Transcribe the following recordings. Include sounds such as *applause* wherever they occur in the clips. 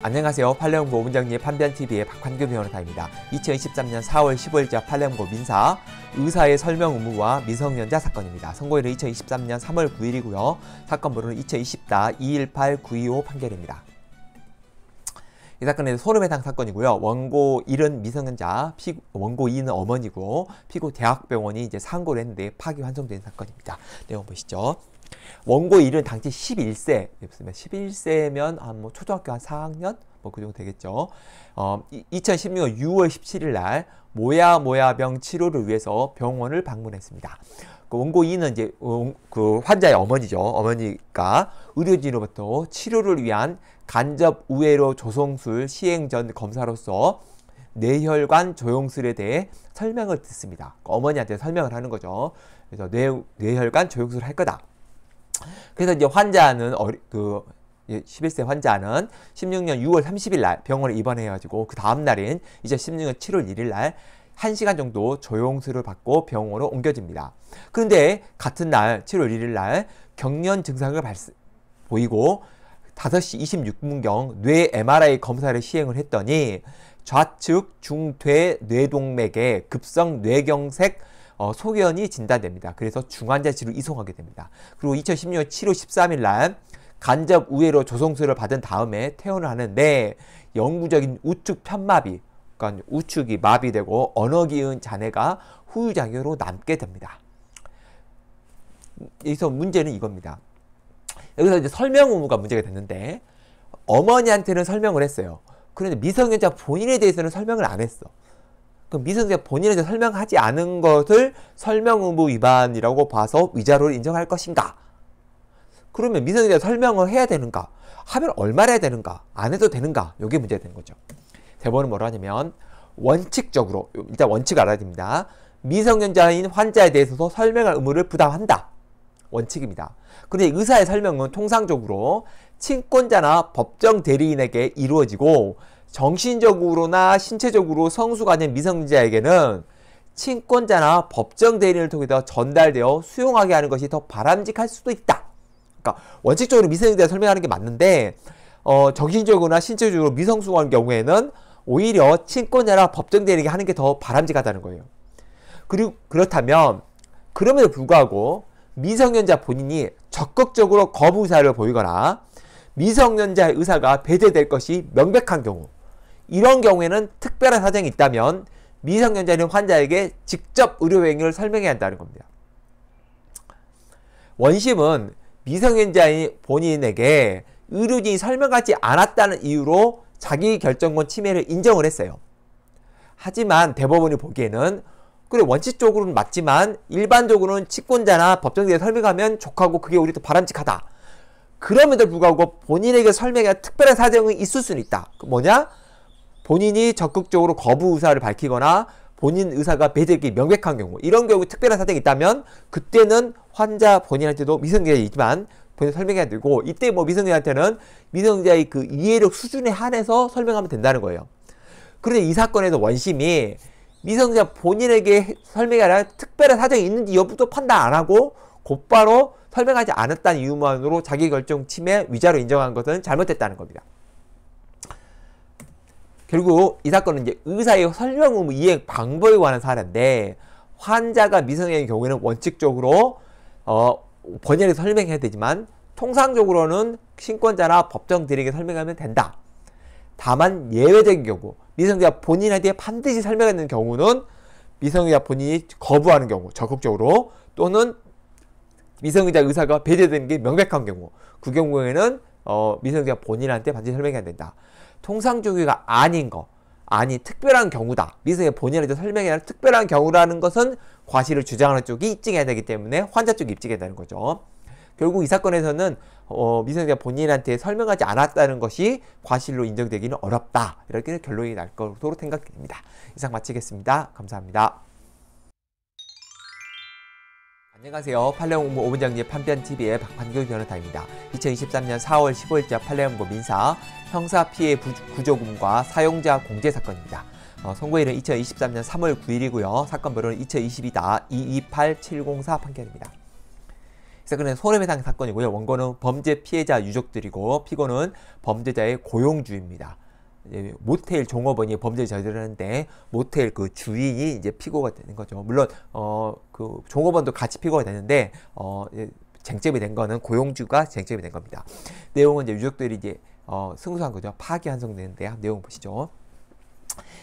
안녕하세요. 팔레옹고 원장리의 판변TV의 박환규 변호사입니다. 2023년 4월 15일자 팔레옹고 민사 의사의 설명 의무와 미성년자 사건입니다. 선고일은 2023년 3월 9일이고요. 사건 번호는 2024 218 925 판결입니다. 이 사건은 소름해당 사건이고요. 원고 1은 미성년자, 피, 원고 2는 어머니고 피고 대학병원이 이제 상고를 했는데 파기환송된 사건입니다. 내용 보시죠. 원고 일은 당시 11세, 11세면 한뭐 초등학교 한 4학년 뭐 그 정도 되겠죠. 어, 2016년 6월 17일 날 모야 모야병 치료를 위해서 병원을 방문했습니다. 그 원고 이는 이제 그 환자의 어머니죠. 어머니가 의료진으로부터 치료를 위한 간접 우회로 조성술 시행 전 검사로서 뇌혈관 조영술에 대해 설명을 듣습니다. 그 어머니한테 설명을 하는 거죠. 그래서 뇌, 뇌혈관 조영술을 할 거다. 그래서 이제 환자는 어리, 그 11세 예, 환자는 16년 6월 30일 날 병원에 입원해가지고 그 다음 날인 이제 16년 7월 1일 날 1시간 정도 조용수를 받고 병원으로 옮겨집니다. 그런데 같은 날 7월 1일 날 경련 증상을 발스, 보이고 5시 26분경 뇌 MRI 검사를 시행을 했더니 좌측 중퇴 뇌동맥에 급성 뇌경색 어, 소견이 진단됩니다. 그래서 중환자실로 이송하게 됩니다. 그리고 2016년 7월 13일 날 간접 우회로 조성술을 받은 다음에 퇴원을 하는데 영구적인 우측 편마비, 그러니까 우측이 마비되고 언어기운 잔해가 후유장애로 남게 됩니다. 여기서 문제는 이겁니다. 여기서 이제 설명 의무가 문제가 됐는데 어머니한테는 설명을 했어요. 그런데 미성년자 본인에 대해서는 설명을 안 했어. 그 미성년자 본인에게 설명하지 않은 것을 설명 의무 위반이라고 봐서 위자료를 인정할 것인가? 그러면 미성년자 설명을 해야 되는가? 하면 얼마나 해야 되는가? 안 해도 되는가? 이게 문제가 되는 거죠. 세 번은 뭐라 하냐면 원칙적으로 일단 원칙을 알아야 됩니다. 미성년자인 환자에 대해서도 설명할 의무를 부담한다. 원칙입니다. 그런데 의사의 설명은 통상적으로 친권자나 법정 대리인에게 이루어지고 정신적으로나 신체적으로 성수가 아닌 미성년자에게는 친권자나 법정 대리인을 통해서 전달되어 수용하게 하는 것이 더 바람직할 수도 있다. 그러니까 원칙적으로 미성년자 설명하는 게 맞는데 어, 정신적으로나 신체적으로 미성숙한 경우에는 오히려 친권자나 법정 대리인에게 하는 게 더 바람직하다는 거예요. 그리고 그렇다면 그럼에도 불구하고 미성년자 본인이 적극적으로 거부 의사를 보이거나 미성년자의 의사가 배제될 것이 명백한 경우 이런 경우에는 특별한 사정이 있다면 미성년자인 환자에게 직접 의료행위를 설명해야 한다는 겁니다. 원심은 미성년자인 본인에게 의료진이 설명하지 않았다는 이유로 자기 결정권 침해를 인정을 했어요. 하지만 대법원이 보기에는 그래 원칙적으로는 맞지만 일반적으로는 치권자나 법정에 설명하면 족하고 그게 우리 도 바람직하다. 그럼에도 불구하고 본인에게 설명해야 특별한 사정이 있을 수는 있다. 그 뭐냐? 본인이 적극적으로 거부 의사를 밝히거나 본인 의사가 배제기 명백한 경우 이런 경우 특별한 사정이 있다면 그때는 환자 본인한테도 미성년자이지만 본인 설명해야 되고 이때 뭐 미성년자한테는 미성년자의 그 이해력 수준에 한해서 설명하면 된다는 거예요. 그런데 이 사건에서 원심이 미성년자 본인에게 설명해야 특별한 사정이 있는지 여부도 판단 안 하고 곧바로 설명하지 않았다는 이유만으로 자기결정 침해 위자료 인정한 것은 잘못됐다는 겁니다. 결국 이 사건은 이제 의사의 설명 의무 음, 이행 방법에 관한 사례인데 환자가 미성년인 경우에는 원칙적으로 어, 본인에 설명해야 되지만 통상적으로는 신권자나 법정들에게 설명하면 된다. 다만 예외적인 경우 미성년자 본인한테 반드시 설명하는 경우는 미성년자 본인이 거부하는 경우 적극적으로 또는 미성년자 의사가 배제되는 게 명백한 경우 그 경우에는 어, 미성년자 본인한테 반드시 설명해야 된다. 통상적기가 아닌 거 아니 특별한 경우다. 미생의 본인에 게설명해야할 특별한 경우라는 것은 과실을 주장하는 쪽이 입증해야 되기 때문에 환자 쪽이 입증해야 되는 거죠. 결국 이 사건에서는 어, 미성년자 본인한테 설명하지 않았다는 것이 과실로 인정되기는 어렵다. 이렇게 결론이 날 것으로 생각됩니다. 이상 마치겠습니다. 감사합니다. 안녕하세요. 팔레옹부 오분장님 판변TV의 박판규 변호사입니다. 2023년 4월 15일자 팔레옹부 민사 형사피해 구조금과 사용자 공제 사건입니다. 어, 선고일은 2023년 3월 9일이고요. 사건 번호는 2022-228704 판결입니다. 사건은 손해배상 사건이고요. 원고는 범죄 피해자 유족들이고 피고는 범죄자의 고용주입니다. 예, 모텔 종업원이 범죄를 저지르는데 모텔 그 주인이 이제 피고가 되는 거죠. 물론 어그 종업원도 같이 피고가 되는데 어 예, 쟁점이 된 거는 고용주가 쟁점이 된 겁니다. 내용은 이제 유족들이 이제 어 승소한 거죠. 파기환송되는데 내용 보시죠.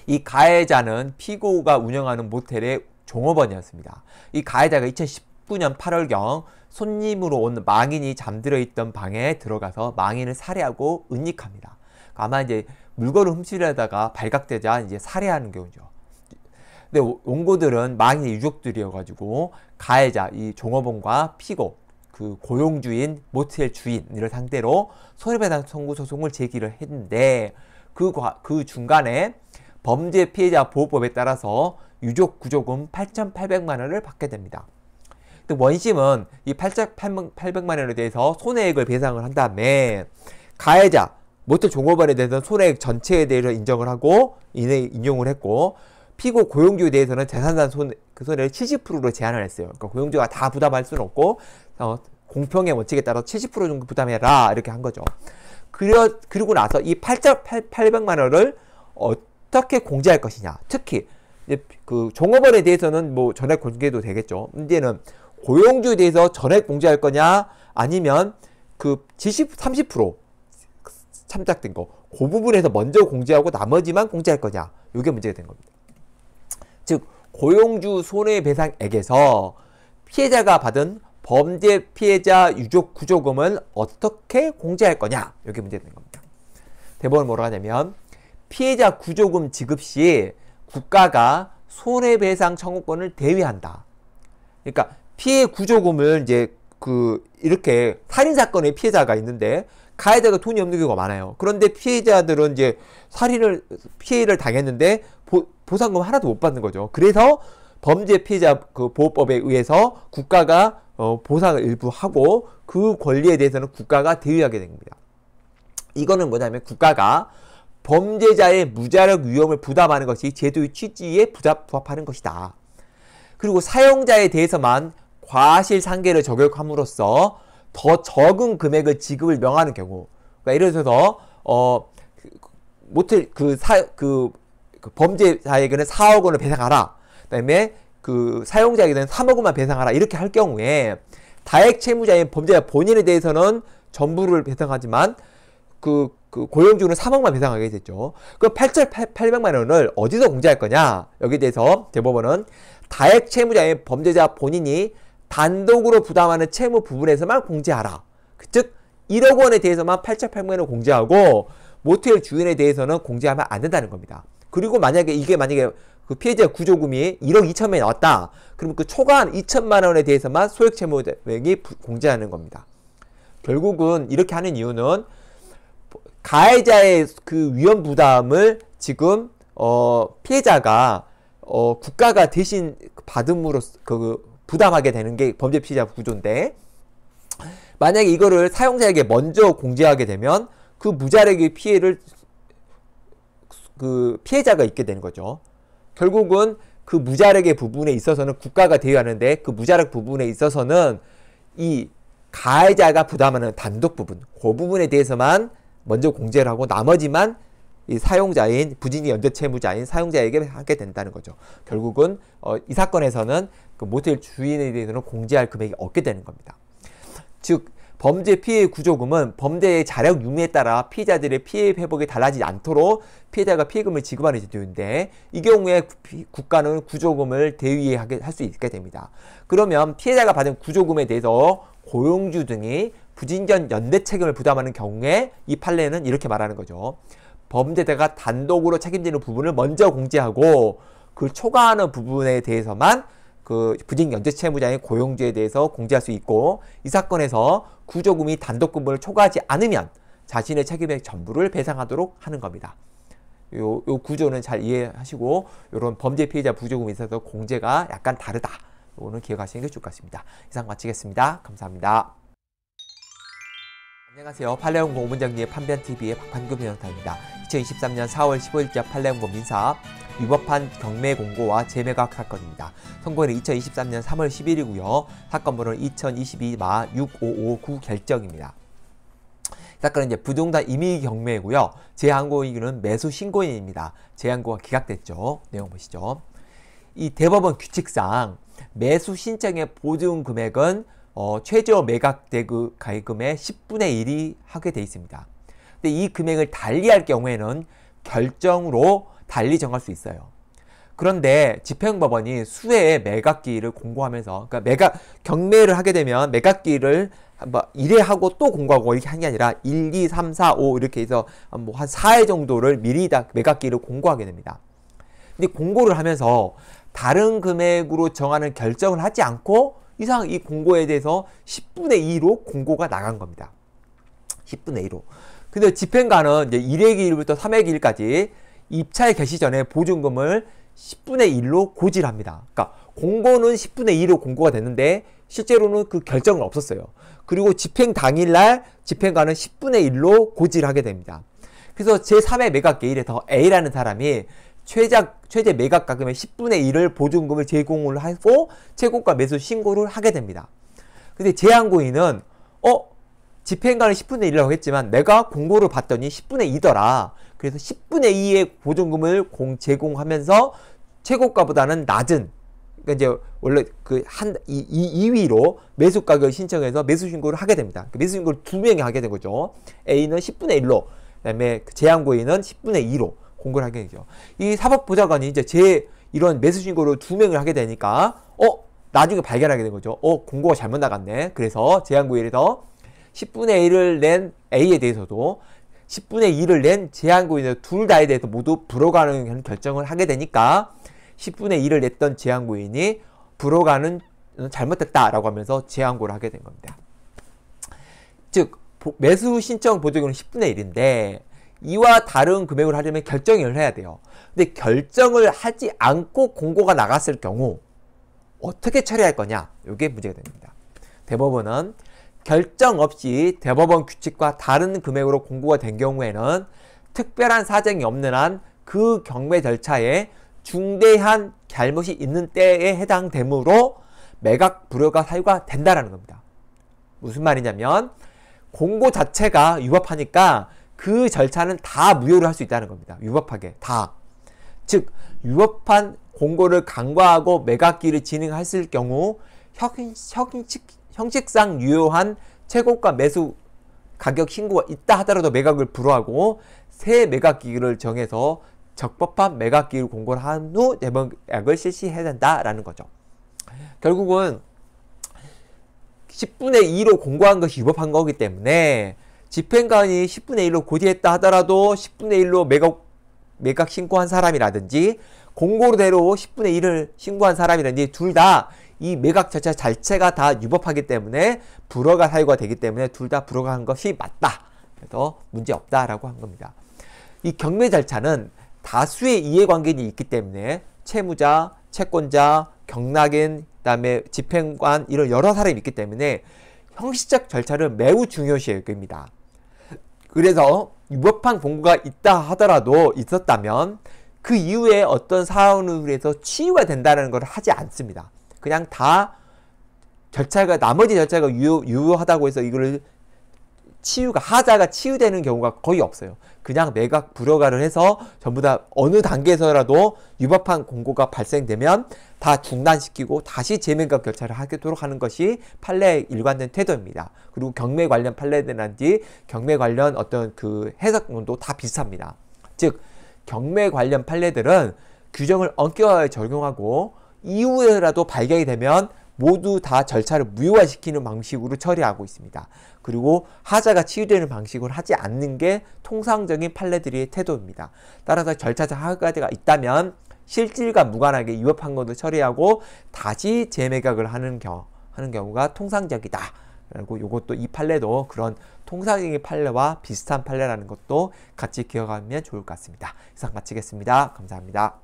이 가해자는 피고가 운영하는 모텔의 종업원이었습니다. 이 가해자가 2019년 8월경 손님으로 온 망인이 잠들어 있던 방에 들어가서 망인을 살해하고 은닉합니다. 그러니까 아마 이제 물건을 훔치려다가 발각되자 이제 살해하는 경우죠. 근데 원고들은 망인의 유족들이어가지고 가해자 이 종업원과 피고 그 고용주인 모텔 주인을 상대로 손해배상 청구 소송을 제기를 했는데 그, 과, 그 중간에 범죄 피해자 보호법에 따라서 유족 구조금 8,800만 원을 받게 됩니다. 원심은 이 8,800만 원에 대해서 손해액을 배상을 한 다음에 가해자 모텔 종업원에 대해서는 손해액 전체에 대해서 인정을 하고 인용을 해인 했고 피고 고용주에 대해서는 재산상 손해, 그 손해를 70%로 제한을 했어요. 그러니까 고용주가 다 부담할 수는 없고 어, 공평의 원칙에 따라 70% 정도 부담해라 이렇게 한 거죠. 그려, 그리고 나서 이 8,800만 원을 어떻게 공제할 것이냐. 특히 이제 그 종업원에 대해서는 뭐 전액 공제도 되겠죠. 문제는 고용주에 대해서 전액 공제할 거냐 아니면 그 70, 30% 참작된 거. 그 부분에서 먼저 공제하고 나머지만 공제할 거냐. 이게 문제가 된 겁니다. 즉 고용주 손해배상액에서 피해자가 받은 범죄 피해자 유족 구조금은 어떻게 공제할 거냐. 이게 문제가 된 겁니다. 대법원은 뭐라 하냐면 피해자 구조금 지급 시 국가가 손해배상 청구권을 대위한다. 그러니까 피해 구조금을 이제 그 이렇게 살인 사건의 피해자가 있는데 가해자가 돈이 없는 경우가 많아요. 그런데 피해자들은 이제 살인을 피해를 당했는데 보, 보상금 하나도 못 받는 거죠. 그래서 범죄 피해자 그 보호법에 의해서 국가가 어, 보상을 일부 하고 그 권리에 대해서는 국가가 대유하게 됩니다. 이거는 뭐냐면 국가가 범죄자의 무자력 위험을 부담하는 것이 제도의 취지에 부합하는 것이다. 그리고 사용자에 대해서만 과실상계를 적용함으로써 더 적은 금액을 지급을 명하는 경우. 그러니까 예를 들어서 어 그, 모텔 그사그 그, 그, 범죄자에게는 4억 원을 배상하라. 그다음에 그 사용자에게는 3억 원만 배상하라. 이렇게 할 경우에 다액 채무자인 범죄자 본인에 대해서는 전부를 배상하지만 그, 그 고용주는 3억만 배상하게 됐죠. 그 8,800만 원을 어디서 공제할 거냐? 여기에 대해서 대법원은 다액 채무자인 범죄자 본인이 단독으로 부담하는 채무 부분에서만 공제하라. 그 즉 1억 원에 대해서만 8,800만 공제하고 모텔 주인에 대해서는 공제하면 안 된다는 겁니다. 그리고 만약에 이게 만약에 그 피해자 구조금이 1억 2천만 원 나왔다. 그럼 그 초과한 2천만 원에 대해서만 소액 채무액이 공제하는 겁니다. 결국은 이렇게 하는 이유는 가해자의 그 위험 부담을 지금 어 피해자가 어 국가가 대신 받음으로그 부담하게 되는 게 범죄 피의자 구조인데 만약에 이거를 사용자에게 먼저 공제하게 되면 그 무자력의 피해를 그 피해자가 있게 되는 거죠. 결국은 그 무자력의 부분에 있어서는 국가가 대여하는데그 무자력 부분에 있어서는 이 가해자가 부담하는 단독 부분, 그 부분에 대해서만 먼저 공제를 하고 나머지만 이 사용자인 부진이 연쇄 채무자인 사용자에게 하게 된다는 거죠. 결국은 어, 이 사건에서는 그 모텔 주인에 대해서는 공제할 금액이 없게 되는 겁니다. 즉 범죄 피해 구조금은 범죄의 자력 유무에 따라 피해자들의 피해 회복이 달라지지 않도록 피해자가 피해금을 지급하는 제도인데 이 경우에 국가는 구조금을 대위하게 할 수 있게 됩니다. 그러면 피해자가 받은 구조금에 대해서 고용주 등이 부진전 연대 책임을 부담하는 경우에 이 판례는 이렇게 말하는 거죠. 범죄자가 단독으로 책임지는 부분을 먼저 공제하고 그 초과하는 부분에 대해서만 그 부직 연재채무자의 고용주에 대해서 공제할 수 있고 이 사건에서 구조금이 단독금을 초과하지 않으면 자신의 책임의 전부를 배상하도록 하는 겁니다. 요, 요 구조는 잘 이해하시고 이런 범죄 피해자 부조금에 있어서 공제가 약간 다르다. 요거는 기억하시는 게 좋을 것 같습니다. 이상 마치겠습니다. 감사합니다. 안녕하세요. 팔레옹 공문정리의 판변TV의 박판규 변호사입니다. 2023년 4월 15일자 팔레옹고 민사 위법한 경매 공고와 재매각 사건입니다. 선고일은 2023년 3월 10일이고요. 사건 번호는 2022마 6559 결정입니다. 사건은 이제 부동산 임의 경매이고요. 재항고인은 매수 신고인입니다. 재항고가 기각됐죠. 내용 보시죠. 이 대법원 규칙상 매수 신청의 보증 금액은 어, 최저 매각 대금 가액금의 10분의 1이 하게 돼 있습니다. 근데 이 금액을 달리할 경우에는 결정으로 달리 정할 수 있어요. 그런데 집행법원이 수혜의 매각기일을 공고하면서 그러니까 매각 경매를 하게 되면 매각기일을 뭐 1회 하고 또 공고하고 이렇게 한게 아니라 1, 2, 3, 4, 5 이렇게 해서 뭐 한 4회 정도를 미리 다 매각기일을 공고하게 됩니다. 근데 공고를 하면서 다른 금액으로 정하는 결정을 하지 않고 이상 이 공고에 대해서 10분의 2로 공고가 나간 겁니다. 10분의 2로. 근데 집행가는 이제 1회 기일부터 3회 기일까지 입찰 개시 전에 보증금을 10분의 1로 고지합니다. 그러니까 공고는 10분의 2로 공고가 됐는데 실제로는 그 결정은 없었어요. 그리고 집행 당일날 집행가는 10분의 1로 고지를 하게 됩니다. 그래서 제3의 매각 계일에서 A라는 사람이 최저 최대 매각 가금의 10분의 1을 보증금을 제공을 하고 최고가 매수 신고를 하게 됩니다. 근데 제한고인은 어? 집행가는 10분의 1이라고 했지만 내가 공고를 봤더니 10분의 2더라. 그래서 10분의 2의 보증금을 공, 제공하면서 최고가보다는 낮은 그러니까 이제 원래 그한 2위로 매수 가격 신청해서 매수 신고를 하게 됩니다. 그 매수 신고를 두 명이 하게 된 거죠. A는 10분의 1로, 그다음에 그 제한고인은 10분의 2로. 공고를 하게 되죠. 이 사법보좌관이 이제 제 이런 매수신고를 두 명을 하게 되니까 어 나중에 발견하게 된 거죠. 어 공고가 잘못 나갔네. 그래서 제한고일에서 10분의 1을 낸 A에 대해서도 10분의 2를 낸 제한고인의 둘 다에 대해서 모두 불허가는 결정을 하게 되니까 10분의 2를 냈던 제한고인이 불허가는 잘못됐다라고 하면서 제한고를 하게 된 겁니다. 즉 매수 신청 보조금은 10분의 1인데 이와 다른 금액을 하려면 결정을 해야 돼요. 근데 결정을 하지 않고 공고가 나갔을 경우 어떻게 처리할 거냐? 이게 문제가 됩니다. 대법원은 결정 없이 대법원 규칙과 다른 금액으로 공고가 된 경우에는 특별한 사정이 없는 한 그 경매 절차에 중대한 잘못이 있는 때에 해당되므로 매각 불효가 사유가 된다라는 겁니다. 무슨 말이냐면 공고 자체가 위법하니까 그 절차는 다 무효로 할 수 있다는 겁니다. 위법하게 다. 즉 위법한 공고를 강과하고 매각기를 진행했을 경우 형, 식상 유효한 최고가 매수 가격 신고가 있다 하더라도 매각을 불허하고 새 매각기를 정해서 적법한 매각기를 공고를 한후매약을 실시해야 된다라는 거죠. 결국은 10분의 2로 공고한 것이 위법한 거기 때문에 집행관이 10분의 1로 고지했다 하더라도 10분의 1로 매각, 매각 신고한 사람이라든지 공고대로 10분의 1을 신고한 사람이라든지 둘 다 이 매각 절차 자체가 다 유법하기 때문에 불허가 사유가 되기 때문에 둘 다 불허가한 것이 맞다. 그래서 문제 없다라고 한 겁니다. 이 경매 절차는 다수의 이해관계인이 있기 때문에 채무자, 채권자, 경락인, 그다음에 집행관 이런 여러 사람이 있기 때문에 형식적 절차를 매우 중요시 여깁니다. 그래서 위법한 공고가 있다 하더라도 있었다면 그 이후에 어떤 사안으로 해서 치유가 된다는 걸 하지 않습니다. 그냥 다 절차가 나머지 절차가 유효하다고 해서 이거를 치유가 하자가 치유되는 경우가 거의 없어요. 그냥 매각 불허가를 해서 전부 다 어느 단계에서라도 위법한 공고가 발생되면 다 중단시키고 다시 재매각 결차를 하도록 하는 것이 판례의 일관된 태도입니다. 그리고 경매 관련 판례들한지 경매 관련 어떤 그 해석론도 다 비슷합니다. 즉 경매 관련 판례들은 규정을 엄격하게 적용하고 이후에라도 발견이 되면 모두 다 절차를 무효화시키는 방식으로 처리하고 있습니다. 그리고 하자가 치유되는 방식으로 하지 않는 게 통상적인 판례들의 태도입니다. 따라서 절차적 하가대가 있다면 실질과 무관하게 위법한 것도 처리하고 다시 재매각을 하는 경 하는 경우가 통상적이다. 그리고 이것도 이 판례도 그런 통상적인 판례와 비슷한 판례라는 것도 같이 기억하면 좋을 것 같습니다. 이상 마치겠습니다. 감사합니다.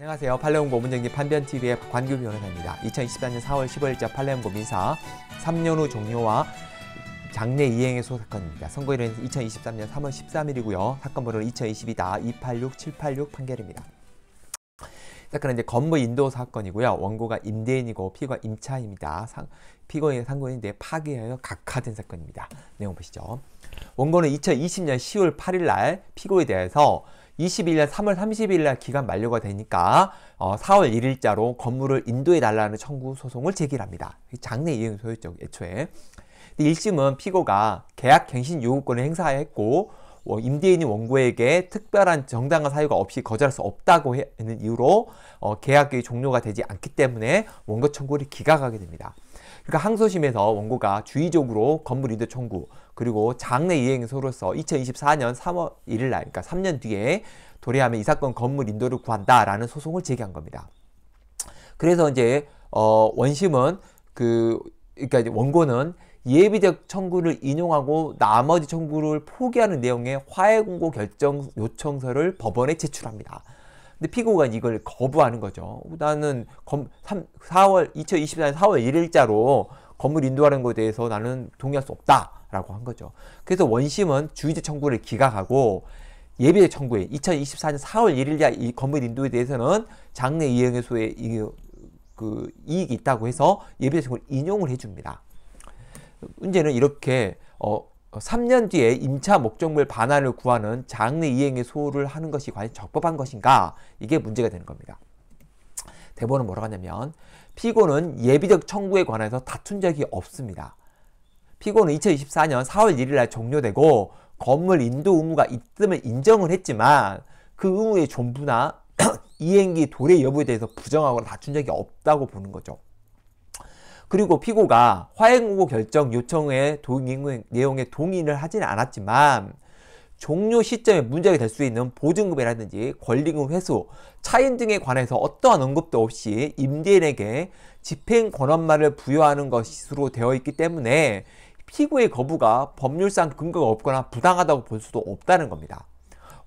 안녕하세요. 팔레옹고 문정기 판변TV의 관규 변호사입니다. 2024년 4월 15일자 팔레옹고 민사 3년 후 종료와 장례 이행의 소사건입니다. 선고일은 2023년 3월 13일이고요. 사건 번호는 2 0 2 2 286786 판결입니다. 사건은 이제 건물 인도 사건이고요. 원고가 임대인이고 피고가 임차입니다. 상, 피고인 상고인데 파기하여 각하된 사건입니다. 내용 보시죠. 원고는 2020년 10월 8일 날 피고에 대해서 21년 3월 30일 날 기간 만료가 되니까 어, 4월 1일자로 건물을 인도해 달라는 청구 소송을 제기합니다. 장례 이행 소유죠 애초에. 근 1심은 피고가 계약 갱신 요구권을 행사했고 어, 임대인이 원고에게 특별한 정당한 사유가 없이 거절할 수 없다고 하는 이유로 어, 계약이 종료가 되지 않기 때문에 원고 청구를 기각하게 됩니다. 그러니까 항소심에서 원고가 주의적으로 건물 이대 청구 그리고 장례 이행소로서 2024년 3월 1일 날 그러니까 3년 뒤에 도래하면 이 사건 건물 인도를 구한다라는 소송을 제기한 겁니다. 그래서 이제 어 원심은 그 그러니까 이제 원고는 예비적 청구를 인용하고 나머지 청구를 포기하는 내용의 화해 공고 결정 요청서를 법원에 제출합니다. 근데 피고가 이걸 거부하는 거죠. 나는 검, 3, 4월 2024년 4월 1일자로 건물 인도하는 것에 대해서 나는 동의할 수 없다라고 한 거죠. 그래서 원심은 주의제 청구를 기각하고 예비 청구에 2024년 4월 1일자 이 건물 인도에 대해서는 장례 이행해소에 이, 그 이익이 있다고 해서 예비 청구를 인용을 해줍니다. 문제는 이렇게 어, 3년 어, 뒤에 임차 목적물 반환을 구하는 장례 이행의 소홀을 하는 것이 과연 적법한 것인가? 이게 문제가 되는 겁니다. 대본은 뭐라고 하냐면 피고는 예비적 청구에 관해서 다툰 적이 없습니다. 피고는 2024년 4월 1일 날 종료되고 건물 인도 의무가 있음을 인정을 했지만 그 의무의 존부나 *clears throat* 이행기 도래 여부에 대해서 부정하거나 다툰 적이 없다고 보는 거죠. 그리고 피고가 화해공고 결정 요청의 내용에 동의를 하진 않았지만 종료 시점에 문제가 될 수 있는 보증금이라든지 권리금 회수, 차인 등에 관해서 어떠한 언급도 없이 임대인에게 집행 권한만을 부여하는 것으로 되어 있기 때문에 피고의 거부가 법률상 근거가 없거나 부당하다고 볼 수도 없다는 겁니다.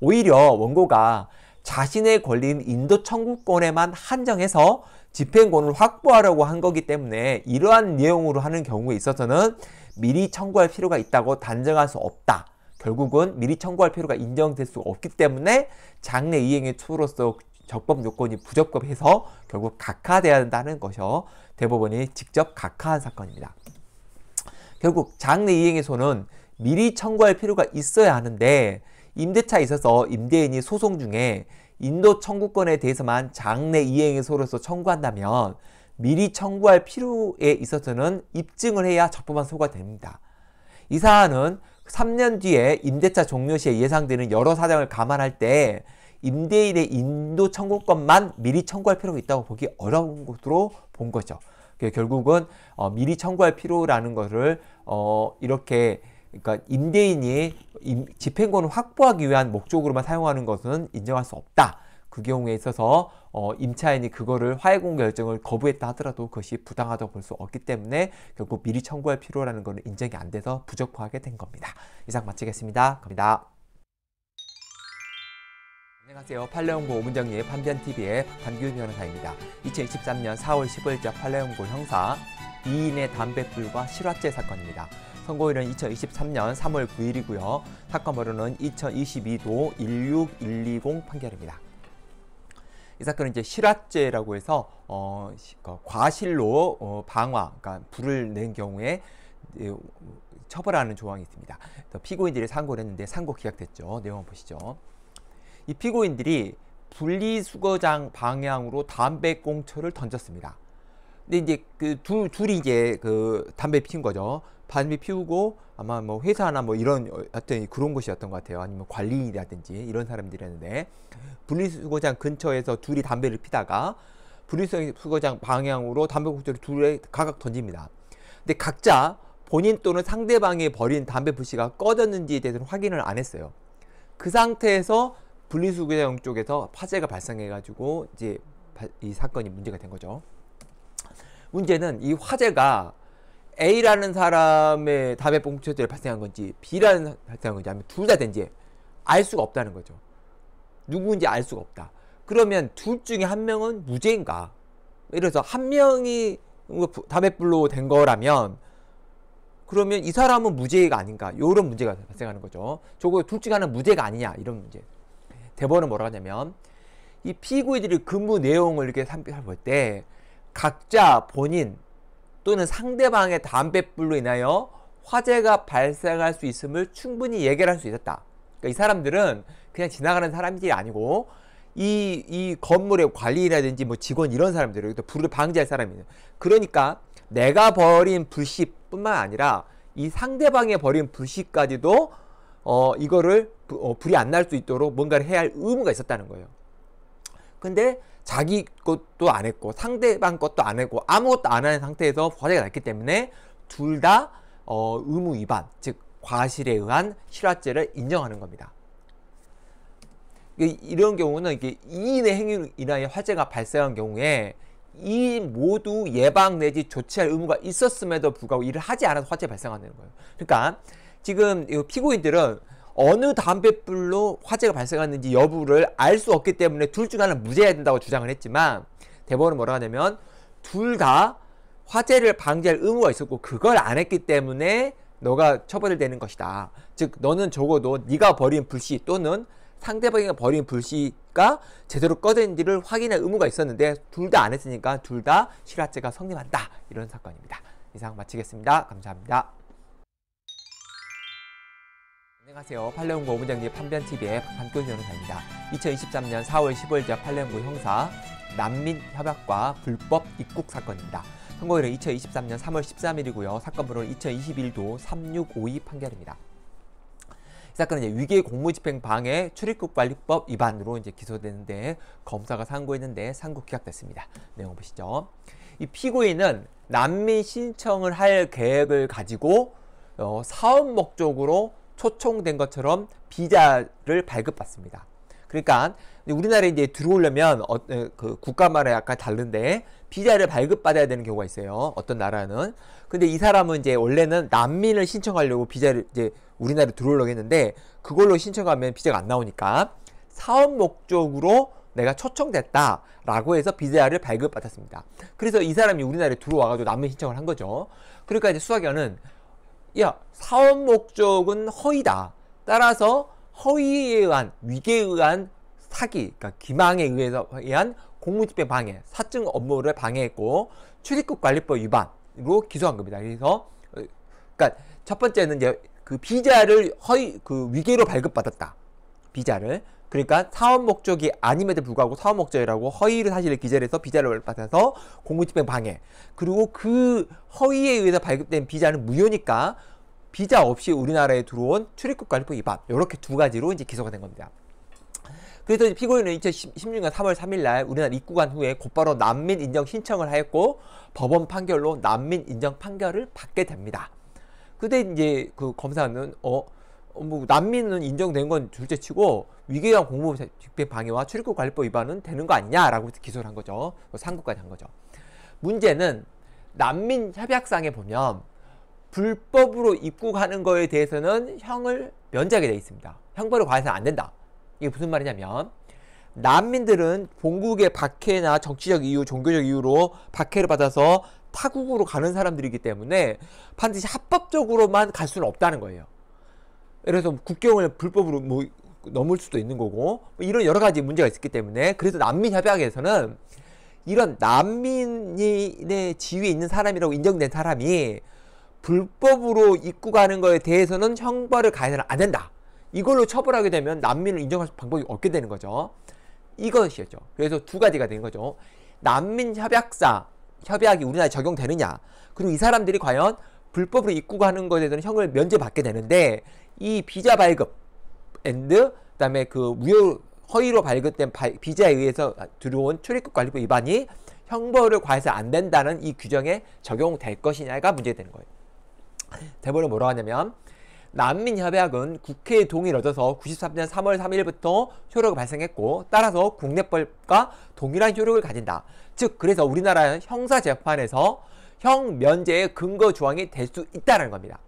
오히려 원고가 자신의 권리인 인도 청구권에만 한정해서 집행권을 확보하려고 한 거기 때문에 이러한 내용으로 하는 경우에 있어서는 미리 청구할 필요가 있다고 단정할 수 없다. 결국은 미리 청구할 필요가 인정될 수 없기 때문에 장래 이행의 초로서 적법 요건이 부적법해서 결국 각하돼야 한다는 것이요. 대법원이 직접 각하한 사건입니다. 결국 장례 이행에서는 미리 청구할 필요가 있어야 하는데 임대차에 있어서 임대인이 소송 중에 인도 청구권에 대해서만 장래 이행의 소로서 청구한다면 미리 청구할 필요에 있어서는 입증을 해야 적법한 소가 됩니다. 이 사안은 3년 뒤에 임대차 종료 시에 예상되는 여러 사정을 감안할 때 임대인의 인도 청구권만 미리 청구할 필요가 있다고 보기 어려운 것으로 본 거죠. 결국은 어, 미리 청구할 필요라는 것을 어, 이렇게 그러니까 임대인이 집행권을 확보하기 위한 목적으로만 사용하는 것은 인정할 수 없다. 그 경우에 있어서 어, 임차인이 그거를 화해공 결정을 거부했다 하더라도 그것이 부당하다고 볼 수 없기 때문에 결국 미리 청구할 필요라는 것은 인정이 안 돼서 부적부하게 된 겁니다. 이상 마치겠습니다. 갑니다 안녕하세요. 판례연구 오문정리의 판변TV의 박규 변호사입니다. 2023년 4월 15일자 판례연구 형사 이인의 담배불과 실화죄 사건입니다. 선고일은 2023년 3월 9일이고요. 사건 번호는 2022도 16120 판결입니다. 이 사건은 이제 실화죄라고 해서 어, 그 과실로 어, 방화, 그러니까 불을 낸 경우에 예, 처벌하는 조항이 있습니다. 피고인들이 상고를 했는데 상고 기각됐죠. 내용 을 보시죠. 이 피고인들이 분리수거장 방향으로 담배꽁초를 던졌습니다. 근데 이제 그 둘, 둘이 이제 그 담배 피운 거죠. 담배 피우고 아마 뭐 회사나 뭐 이런 어떤 그런 곳이었던 것 같아요. 아니면 관리라든지 이런 사람들이었는데 분리수거장 근처에서 둘이 담배를 피다가 분리수거장 방향으로 담배꽁초를 둘에 각각 던집니다. 근데 각자 본인 또는 상대방이 버린 담배 불씨가 꺼졌는지에 대해서는 확인을 안 했어요. 그 상태에서 분리수거장 쪽에서 화재가 발생해가지고 이제 이 사건이 문제가 된 거죠. 문제는 이 화재가 A라는 사람의 담배 봉투에 발생한 건지 B라는 발생한 건지 아니면 둘 다 된지 알 수가 없다는 거죠. 누구인지 알 수가 없다. 그러면 둘 중에 한 명은 무죄인가? 이래서 한 명이 담뱃불로 된 거라면 그러면 이 사람은 무죄가 아닌가? 이런 문제가 발생하는 거죠. 저거 둘 중에 하나 무죄가 아니냐? 이런 문제. 대법원은 뭐라고 하냐면 이 피고인들의 근무 내용을 이렇게 살펴볼 때 각자 본인 또는 상대방의 담뱃불로 인하여 화재가 발생할 수 있음을 충분히 예결할수 있었다. 그러니까 이 사람들은 그냥 지나가는 사람들이 아니고 이, 이 건물의 관리라든지 뭐 직원 이런 사람들이 불을 방지할 사람이에요. 그러니까 내가 벌인 불씨뿐만 아니라 이 상대방의 벌인 불씨까지도 어, 이거를 부, 어, 불이 안 날 수 있도록 뭔가를 해야 할 의무가 있었다는 거예요. 근데 자기 것도 안 했고 상대방 것도 안 했고 아무것도 안 하는 상태에서 화재가 났기 때문에 둘 다 어, 의무 위반 즉 과실에 의한 실화죄를 인정하는 겁니다. 이런 경우는 이게 2인의 행위로 인하여 화재가 발생한 경우에 이 모두 예방 내지 조치할 의무가 있었음에도 불구하고 이를 하지 않아서 화재 발생한는 거예요. 그러니까 지금 피고인들은 어느 담뱃불로 화재가 발생하는지 여부를 알 수 없기 때문에 둘 중 하나는 무죄해야 된다고 주장을 했지만 대법원은 뭐라고 하냐면 둘 다 화재를 방지할 의무가 있었고 그걸 안 했기 때문에 너가 처벌되는 이 것이다. 즉 너는 적어도 네가 버린 불씨 또는 상대방이 버린 불씨가 제대로 꺼진지를 확인할 의무가 있었는데 둘 다 안 했으니까 둘 다 실화죄가 성립한다. 이런 사건입니다. 이상 마치겠습니다. 감사합니다. 안녕하세요. 팔레온고 문장님 판변TV의 박한균 변호사입니다. 2023년 4월 15일자 팔레온고 형사 난민협약과 불법 입국 사건입니다. 선고일은 2023년 3월 13일이고요. 사건 번호는 2021도 3652 판결입니다. 이 사건은 위계 공무집행 방해 출입국 관리법 위반으로 이제 기소되는데 검사가 상고했는데 상고 기각됐습니다. 내용 보시죠. 이 피고인은 난민 신청을 할 계획을 가지고 어, 사업 목적으로 초청된 것처럼 비자를 발급받습니다. 그러니까 우리나라에 이제 들어오려면 어, 네, 그 국가마다 약간 다른데 비자를 발급받아야 되는 경우가 있어요. 어떤 나라는. 근데 이 사람은 이제 원래는 난민을 신청하려고 비자를 이제 우리나라에 들어오려고 했는데 그걸로 신청하면 비자가 안 나오니까 사업 목적으로 내가 초청됐다라고 해서 비자를 발급받았습니다. 그래서 이 사람이 우리나라에 들어와가지고 난민 신청을 한 거죠. 그러니까 이제 수사견은 야, 사업 목적은 허위다. 따라서 허위에 의한 위계에 의한 사기, 그러니까 기망에 의해서 의한 공무집행 방해, 사증 업무를 방해했고 출입국 관리법 위반으로 기소한 겁니다. 그래서 어, 그러니까 첫 번째는 이제 그 비자를 허위 그 위계로 발급받았다. 비자를 그러니까 사업 목적이 아님에도 불구하고 사업 목적이라고 허위를 사실을 기재를 해서 비자를 받아서 공무집행 방해. 그리고 그 허위에 의해서 발급된 비자는 무효니까 비자 없이 우리나라에 들어온 출입국 관리법 위반. 이렇게 두 가지로 이제 기소가 된 겁니다. 그래서 피고인은 2016년 3월 3일 날 우리나라 입국한 후에 곧바로 난민 인정 신청을 하였고 법원 판결로 난민 인정 판결을 받게 됩니다. 그때 이제 그 검사는 어 어, 뭐 난민은 인정된 건 둘째치고 위계형 공무원 집행 방해와 출입국 관리법 위반은 되는 거 아니냐라고 기소를 한 거죠. 어, 상고까지 한 거죠. 문제는 난민 협약상에 보면 불법으로 입국하는 거에 대해서는 형을 면제하게 돼 있습니다. 형벌을 과해서는 안 된다. 이게 무슨 말이냐면 난민들은 본국의 박해나 정치적 이유, 종교적 이유로 박해를 받아서 타국으로 가는 사람들이기 때문에 반드시 합법적으로만 갈 수는 없다는 거예요. 그래서 국경을 불법으로 뭐 넘을 수도 있는 거고 뭐 이런 여러 가지 문제가 있기 었 때문에 그래서 난민 협약에서는 이런 난민의 지위에 있는 사람이라고 인정된 사람이 불법으로 입국하는 거에 대해서는 형벌을 가해서는 안 된다. 이걸로 처벌하게 되면 난민을 인정할 방법이 없게 되는 거죠. 이것이었죠. 그래서 두 가지가 되는 거죠. 난민 협약사 협약이 우리나라에 적용되느냐 그리고 이 사람들이 과연 불법으로 입국하는 것에 대한 형을 면제받게 되는데 이 비자 발급 앤드 그다음에 그 무효 허위로 발급된 비자에 의해서 들어온 출입국 관리법 위반이 형벌을 과해서 안 된다는 이 규정에 적용될 것이냐가 문제되는 거예요. 대법원 뭐라고 하냐면 난민협약은 국회의 동의를 얻어서 93년 3월 3일부터 효력을 발생했고 따라서 국내법과 동일한 효력을 가진다. 즉 그래서 우리나라 형사재판에서 형 면제의 근거 조항이 될 수 있다는 겁니다.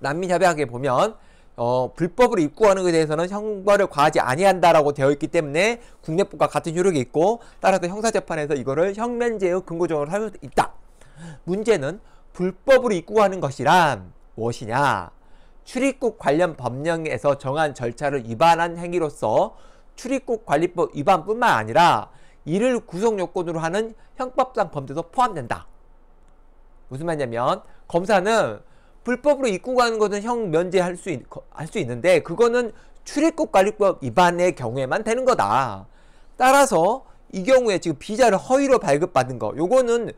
난민협약에 보면 어, 불법으로 입국하는 것에 대해서는 형벌을 과하지 아니한다라고 되어 있기 때문에 국내법과 같은 효력이 있고 따라서 형사재판에서 이거를 형면제의 근거조항으로 할 수 있다. 문제는 불법으로 입국하는 것이란 무엇이냐? 출입국 관련 법령에서 정한 절차를 위반한 행위로서 출입국 관리법 위반뿐만 아니라 이를 구성요건으로 하는 형법상 범죄도 포함된다. 무슨 말이냐면 검사는 불법으로 입고 가는 것은 형 면제할 수, 있, 할수 있는데 그거는 출입국 관리법 위반의 경우에만 되는 거다. 따라서 이 경우에 지금 비자를 허위로 발급받은 거 요거는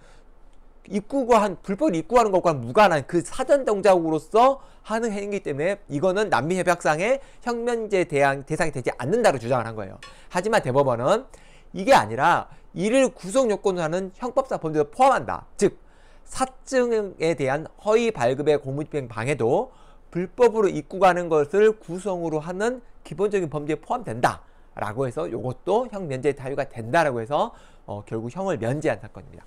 입국과 한 불법 입국하는 것과 무관한 그 사전 동작으로서 하는 행위이기 때문에 이거는 남미 협약상의 형면제 대상이 되지 않는다고 주장을 한 거예요. 하지만 대법원은 이게 아니라 이를 구성 요건으로 하는 형법사 범죄도 포함한다. 즉 사증에 대한 허위 발급의 공무집행 방해도 불법으로 입고가는 것을 구성으로 하는 기본적인 범죄에 포함된다. 라고 해서 이것도 형 면제 의 사유가 된다라고 해서 어, 결국 형을 면제한 사건입니다.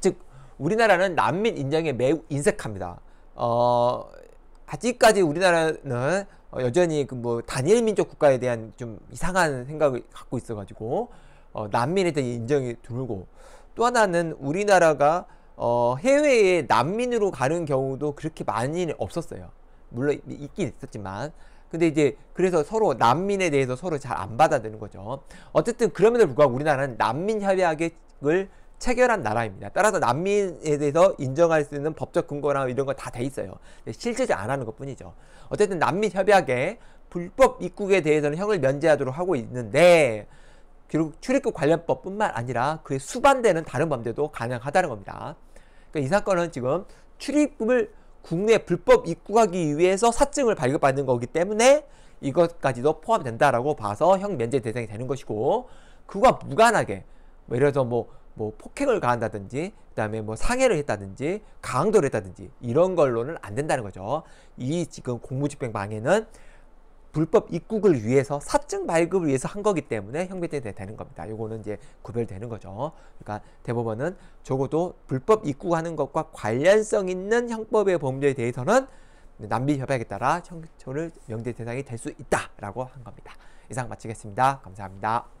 즉 우리나라는 난민 인정에 매우 인색합니다. 어, 아직까지 우리나라는 어, 여전히 그뭐 단일 민족 국가에 대한 좀 이상한 생각을 갖고 있어가지고 어, 난민에 대한 인정이 드물고 또 하나는 우리나라가 어, 해외에 난민으로 가는 경우도 그렇게 많이는 없었어요. 물론 있긴 있었지만 근데 이제 그래서 서로 난민에 대해서 서로 잘 안 받아들이는 거죠. 어쨌든 그럼에도 불구하고 우리나라는 난민 협약을 체결한 나라입니다. 따라서 난민에 대해서 인정할 수 있는 법적 근거나 이런 거 다 돼 있어요. 실제적안 하는 것뿐이죠. 어쨌든 난민 협약에 불법 입국에 대해서는 형을 면제하도록 하고 있는데 결국 출입국 관련법뿐만 아니라 그에 수반되는 다른 범죄도 가능하다는 겁니다. 그러니까 이 사건은 지금 출입금을 국내 불법 입국하기 위해서 사증을 발급받는 거기 때문에 이것까지도 포함된다라고 봐서 형 면제 대상이 되는 것이고 그와 무관하게 뭐 예를 들어서 뭐뭐 폭행을 가한다든지 그다음에 뭐 상해를 했다든지 강도를 했다든지 이런 걸로는 안 된다는 거죠. 이 지금 공무집행 방해는 불법 입국을 위해서 사증 발급을 위해서 한 거기 때문에 형법에 되는 겁니다. 요거는 이제 구별되는 거죠. 그러니까 대법원은 적어도 불법 입국하는 것과 관련성 있는 형법의 범죄에 대해서는 남비 협약에 따라 청처를 명제 대상이 될 수 있다라고 한 겁니다. 이상 마치겠습니다. 감사합니다.